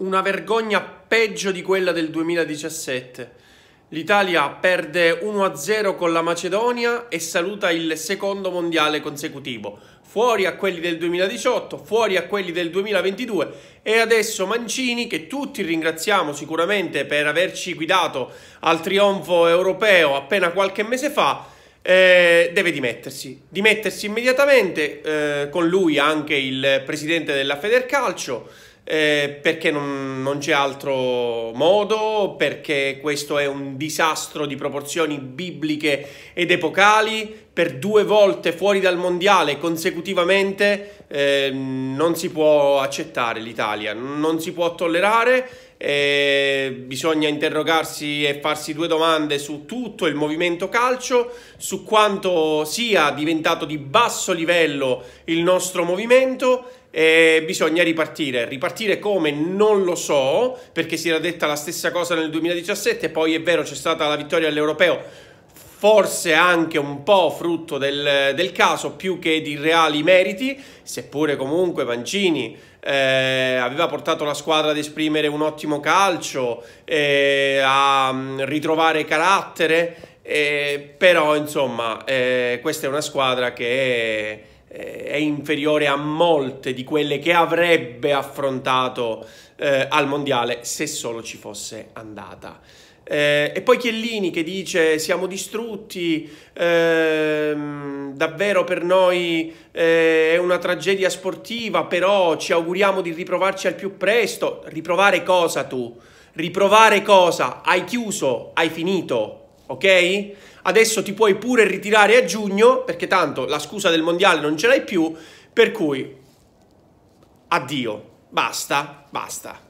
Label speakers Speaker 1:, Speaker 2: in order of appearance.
Speaker 1: una vergogna peggio di quella del 2017. L'Italia perde 1-0 con la Macedonia e saluta il secondo mondiale consecutivo. Fuori a quelli del 2018, fuori a quelli del 2022 e adesso Mancini, che tutti ringraziamo sicuramente per averci guidato al trionfo europeo appena qualche mese fa, eh, deve dimettersi. Dimettersi immediatamente, eh, con lui anche il presidente della Federcalcio eh, perché non, non, c'è altro modo, perché questo è un disastro di proporzioni bibliche ed epocali, per due volte fuori dal mondiale consecutivamente eh, non si può accettare l'Italia, non si può tollerare. Eh, bisogna interrogarsi e farsi due domande su tutto il movimento calcio, su quanto sia diventato di basso livello il nostro movimento e bisogna ripartire. Ripartire come non lo so, perché si era detta la stessa cosa nel 2017, poi è vero c'è stata la vittoria all'Europeo forse anche un po' frutto del, del, caso più che di reali meriti, seppure comunque Mancini eh, aveva portato la squadra ad esprimere un ottimo calcio, eh, a mm, ritrovare carattere, eh, però insomma eh, questa è una squadra che è, eh, è, inferiore a molte di quelle che avrebbe affrontato eh, al mondiale se solo ci fosse andata. Eh, e poi Chiellini che dice siamo distrutti, ehm, davvero per noi eh, è una tragedia sportiva, però ci auguriamo di riprovarci al più presto. Riprovare cosa tu? Riprovare cosa? Hai chiuso, hai finito, ok? Adesso ti puoi pure ritirare a giugno, perché tanto la scusa del mondiale non ce l'hai più, per cui addio, basta, basta.